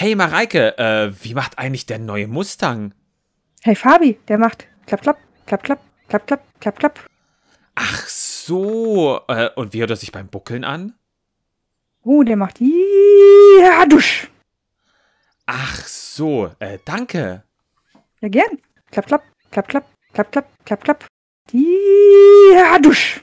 Hey Mareike, äh, wie macht eigentlich der neue Mustang? Hey Fabi, der macht klapp, klapp, klapp, klapp, klapp, klapp, klapp, klapp. Ach so, äh, und wie hört er sich beim Buckeln an? Oh, der macht ja dusch. Ach so, äh, danke. Ja, gern. Klapp, klapp, klapp, klapp, klapp, klapp, klapp, klapp. Ja dusch.